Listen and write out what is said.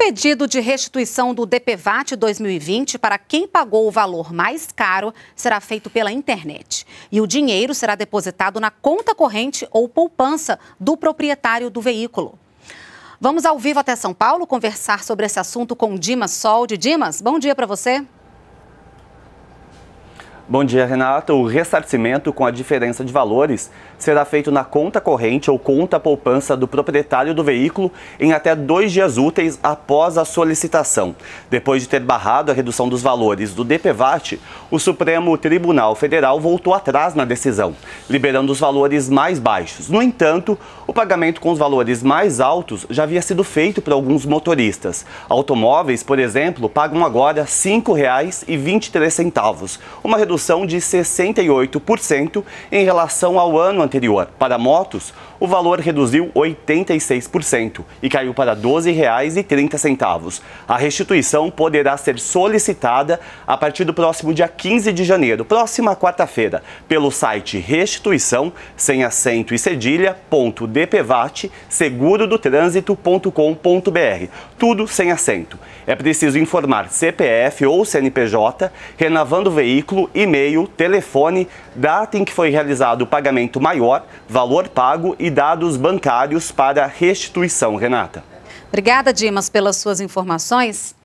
pedido de restituição do DPVAT 2020 para quem pagou o valor mais caro será feito pela internet. E o dinheiro será depositado na conta corrente ou poupança do proprietário do veículo. Vamos ao vivo até São Paulo conversar sobre esse assunto com Dimas Sol. De Dimas, bom dia para você. Bom dia, Renata. O ressarcimento com a diferença de valores será feito na conta corrente ou conta poupança do proprietário do veículo em até dois dias úteis após a solicitação. Depois de ter barrado a redução dos valores do DPVAT, o Supremo Tribunal Federal voltou atrás na decisão, liberando os valores mais baixos. No entanto, o pagamento com os valores mais altos já havia sido feito para alguns motoristas. Automóveis, por exemplo, pagam agora R$ 5,23, uma redução redução de 68% em relação ao ano anterior. Para motos, o valor reduziu 86% e caiu para R$ 12,30. A restituição poderá ser solicitada a partir do próximo dia 15 de janeiro, próxima quarta-feira, pelo site restituição sem acento e cedilha.dpvat segurodotrânsito.com.br. Tudo sem acento. É preciso informar CPF ou CNPJ, renovando o veículo e e-mail, telefone, data em que foi realizado o pagamento maior, valor pago e dados bancários para restituição. Renata. Obrigada, Dimas, pelas suas informações.